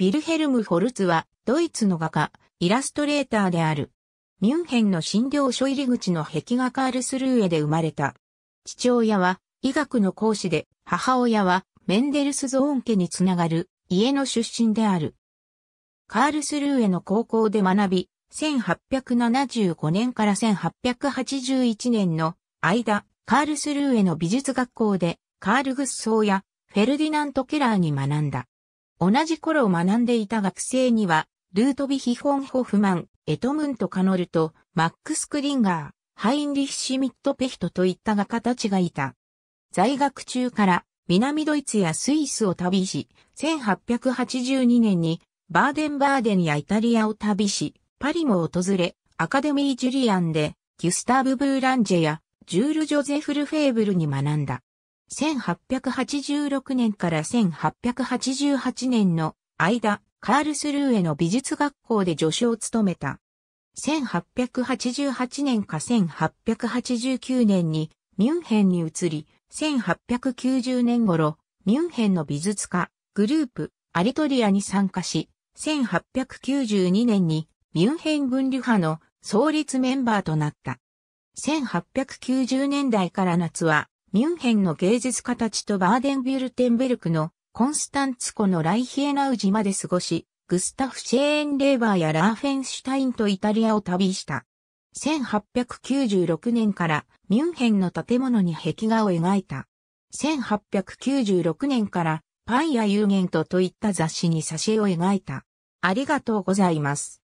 ビルヘルム・ホルツは、ドイツの画家、イラストレーターである。ミュンヘンの診療所入り口の壁画カールスルーエで生まれた。父親は、医学の講師で、母親は、メンデルスゾーン家につながる、家の出身である。カールスルーエの高校で学び、1875年から1881年の間、カールスルーエの美術学校で、カール・グッソーやフェルディナント・ケラーに学んだ。同じ頃学んでいた学生には、ルートビヒ・ホンホフマン、エトムント・カノルト、マックス・クリンガー、ハインリヒ・シミット・ペヒトといった画家たちがいた。在学中から南ドイツやスイスを旅し、1882年にバーデンバーデンやイタリアを旅し、パリも訪れ、アカデミー・ジュリアンでギュスターブ・ブーランジェやジュール・ジョゼフル・フェーブルに学んだ。1886年から1888年の間、カールスルーへの美術学校で助手を務めた。1888年か1889年にミュンヘンに移り、1890年頃、ミュンヘンの美術家、グループ、アリトリアに参加し、1892年にミュンヘン分離派の創立メンバーとなった。1890年代から夏はミュンヘンの芸術家たちとバーデンビュルテンベルクのコンスタンツコのライヒエナウジまで過ごし、グスタフ・シェーンレーバーやラーフェンシュタインとイタリアを旅した。1896年からミュンヘンの建物に壁画を描いた。1896年からパンやゲントといった雑誌に挿絵を描いた。ありがとうございます。